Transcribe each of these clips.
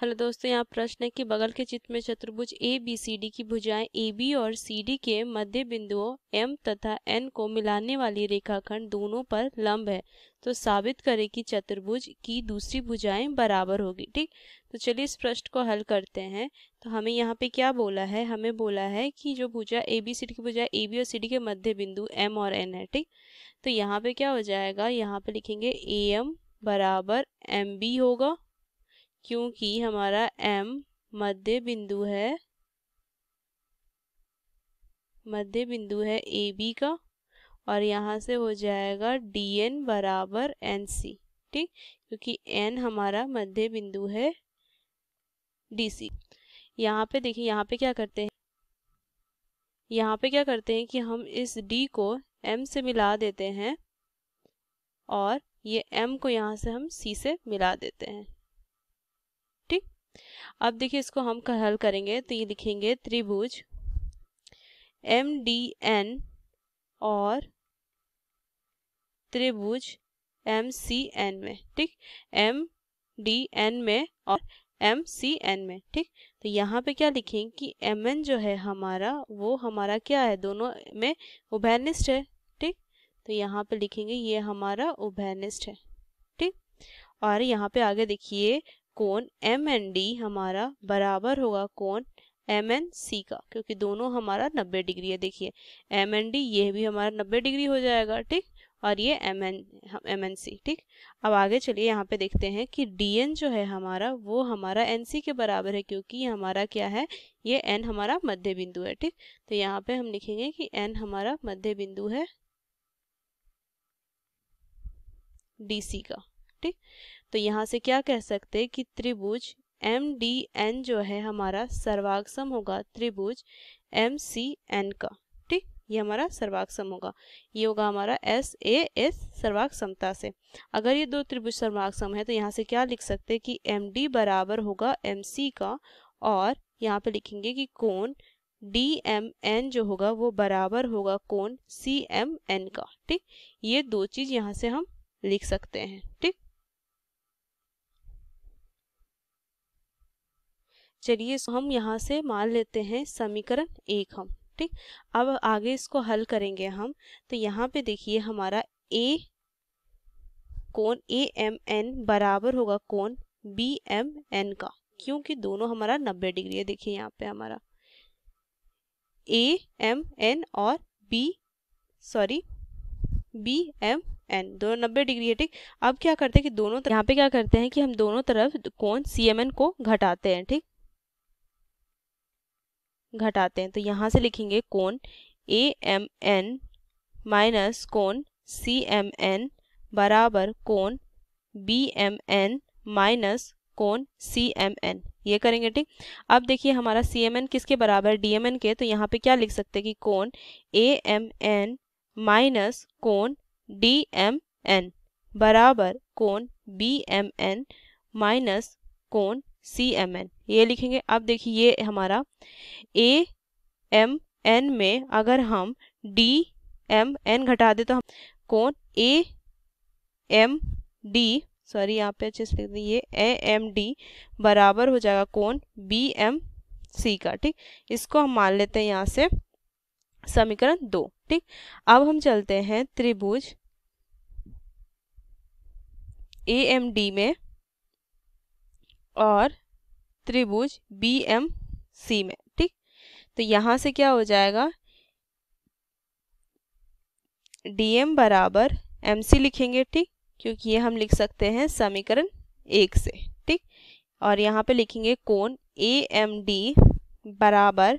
hello दोस्तों यहाँ प्रश्न है कि बगल के चित्र में चतुर्भुज ए बी सी डी की भुजाएं ए बी और सी डी के मध्य बिंदुओं एम तथा एन को मिलाने वाली रेखाखंड दोनों पर लंब है तो साबित करें कि चतुर्भुज की दूसरी भुजाएं बराबर होगी ठीक तो चलिए इस प्रश्न को हल करते हैं तो हमें यहाँ पे क्या बोला है हमें बोला है कि जो भुजा ए बी सी डी की भुजा ए बी और सी डी के मध्य बिंदु एम और एन है ठीक तो यहाँ पे क्या हो जाएगा यहाँ पे लिखेंगे ए एम बराबर एम बी होगा क्योंकि हमारा एम मध्य बिंदु है मध्य बिंदु है ए बी का और यहाँ से हो जाएगा डी एन बराबर एन सी ठीक क्योंकि एन हमारा मध्य बिंदु है डी सी यहाँ पे देखिए यहाँ पे क्या करते हैं यहाँ पे क्या करते हैं कि हम इस डी को एम से मिला देते हैं और ये एम को यहाँ से हम सी से मिला देते हैं अब देखिए इसको हम हल करेंगे तो ये लिखेंगे त्रिभुज एम डी एन और त्रिभुज एम सी एन में ठीक एम डी एन में और एम सी एन में ठीक तो यहाँ पे क्या लिखेंगे कि एम एन जो है हमारा वो हमारा क्या है दोनों में उभयनिष्ठ है ठीक तो यहाँ पे लिखेंगे ये हमारा उभयनिष्ठ है ठीक और यहाँ पे आगे देखिए कोण एम एन डी हमारा बराबर होगा कोण एम एन सी का क्योंकि दोनों हमारा नब्बे डिग्री है देखिए एम एन डी ये भी हमारा नब्बे डिग्री हो जाएगा ठीक और ये M N M N C ठीक अब आगे चलिए यहाँ पे देखते हैं कि डी एन जो है हमारा वो हमारा एन सी के बराबर है क्योंकि हमारा क्या है ये एन हमारा मध्य बिंदु है ठीक तो यहाँ पे हम लिखेंगे कि एन हमारा मध्य बिंदु है डी सी का ठीक तो यहाँ से क्या कह सकते कि त्रिभुज एम डी एन जो है हमारा सर्वाक्षम होगा त्रिभुज एम सी एन का ठीक ये हमारा सर्वाक्षम होगा ये होगा हमारा एस ए एस सर्वाक्षमता से अगर ये दो त्रिभुज सर्वाक्षम है तो यहाँ से क्या लिख सकते हैं कि एम डी बराबर होगा एम सी का और यहाँ पे लिखेंगे कि कोण डी एम एन जो होगा वो बराबर होगा कोण सी एम एन का ठीक ये दो चीज यहाँ से हम लिख सकते हैं ठीक चलिए हम यहाँ से मान लेते हैं समीकरण एक हम ठीक अब आगे इसको हल करेंगे हम तो यहाँ पे देखिए हमारा ए कोण ए एम एन बराबर होगा कोण बी एम एन का क्योंकि दोनों हमारा नब्बे डिग्री है देखिए यहाँ पे हमारा ए एम एन और B sorry B M N दोनों नब्बे डिग्री है ठीक अब क्या करते हैं कि दोनों यहाँ पे क्या करते हैं कि हम दोनों तरफ कोण सी एम एन को घटाते हैं ठीक घटाते हैं तो यहाँ से लिखेंगे कोण ए एम एन माइनस कोण सी एम एन बराबर कोण बी एम एन माइनस कोण सी एम एन ये करेंगे ठीक अब देखिए हमारा सी एम एन किसके बराबर डी एम एन के तो यहाँ पे क्या लिख सकते हैं कि कोण ए एम एन माइनस कोण डी एम एन बराबर कोण बी एम एन माइनस कोण सी एम एन ये लिखेंगे अब देखिए ये हमारा ए एम एन में अगर हम डी एम एन घटा दे तो हम कौन ए एम डी सॉरी यहाँ पे अच्छे से लिख दीजिए ये ए एम डी बराबर हो जाएगा कौन बी एम सी का ठीक इसको हम मान लेते हैं यहाँ से समीकरण दो ठीक अब हम चलते हैं त्रिभुज ए एम डी में और त्रिभुज बी एम सी में ठीक तो यहाँ से क्या हो जाएगा डी एम बराबर एम सी लिखेंगे ठीक क्योंकि ये हम लिख सकते हैं समीकरण एक से ठीक और यहाँ पे लिखेंगे कोण ए एम डी बराबर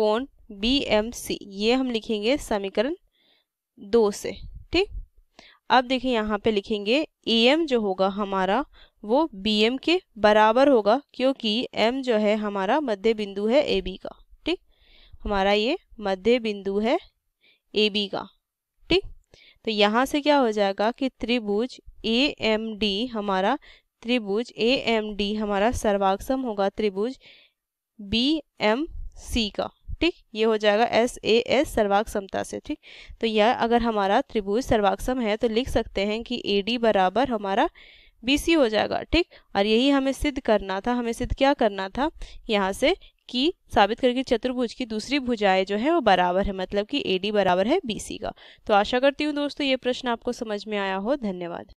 कोण बी एम सी ये हम लिखेंगे समीकरण दो से ठीक अब देखिए यहाँ पे लिखेंगे ए एम जो होगा हमारा वो बी एम के बराबर होगा क्योंकि एम जो है हमारा मध्य बिंदु है ए बी का ठीक हमारा ये मध्य बिंदु है ए बी का ठीक तो यहाँ से क्या हो जाएगा कि त्रिभुज ए एम डी हमारा त्रिभुज ए एम डी हमारा सर्वाक्षम होगा त्रिभुज बी एम सी का ठीक ये हो जाएगा एस ए एस सर्वाक्षमता से ठीक तो यह अगर हमारा त्रिभुज सर्वाक्षम है तो लिख सकते हैं कि ए डी बराबर हमारा बी सी हो जाएगा ठीक और यही हमें सिद्ध करना था हमें सिद्ध क्या करना था यहाँ से कि साबित करके चतुर्भुज की दूसरी भुजाएं जो है वो बराबर है मतलब कि ए डी बराबर है बी सी का तो आशा करती हूँ दोस्तों ये प्रश्न आपको समझ में आया हो धन्यवाद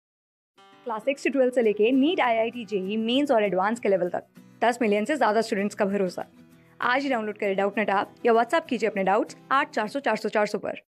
क्लास सिक्स से ट्वेल्थ से लेके NEET I I T JEE mains और एडवांस के लेवल तक दस मिलियन से ज़्यादा स्टूडेंट्स का भरोसा आज ही डाउनलोड करें डाउट नेट आप या व्हाट्सअप कीजिए अपने डाउट्स आठ चार सौ चार सौ चार सौ पर